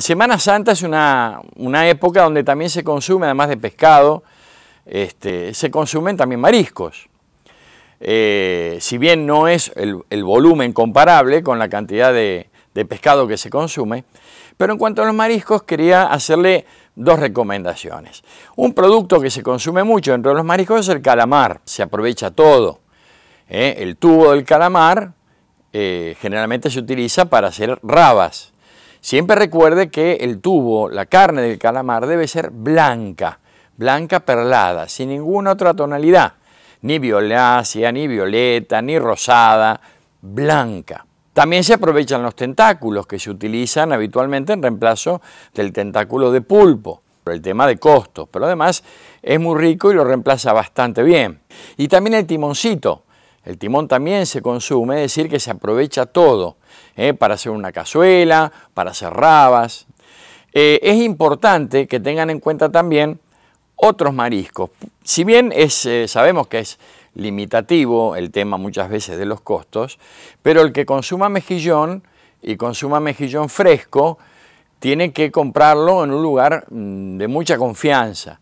Semana Santa es una, época donde también se consume, además de pescado, este, se consumen también mariscos. Eh, si bien no es el, volumen comparable con la cantidad de, pescado que se consume, pero en cuanto a los mariscos quería hacerle dos recomendaciones. Un producto que se consume mucho dentro de los mariscos es el calamar, se aprovecha todo. ¿eh? el tubo del calamar eh, generalmente se utiliza para hacer rabas Siempre recuerde que el tubo, la carne del calamar, debe ser blanca, blanca perlada, sin ninguna otra tonalidad, ni violácea, ni violeta, ni rosada, blanca. También se aprovechan los tentáculos que se utilizan habitualmente en reemplazo del tentáculo de pulpo, por el tema de costos, pero además es muy rico y lo reemplaza bastante bien. Y también el timoncito. El timón también se consume, es decir, que se aprovecha todo. Eh, para hacer una cazuela, para hacer rabas. Eh, es importante que tengan en cuenta también otros mariscos. Si bien es, eh, sabemos que es limitativo el tema muchas veces de los costos, pero el que consuma mejillón y consuma mejillón fresco, tiene que comprarlo en un lugar mm, de mucha confianza.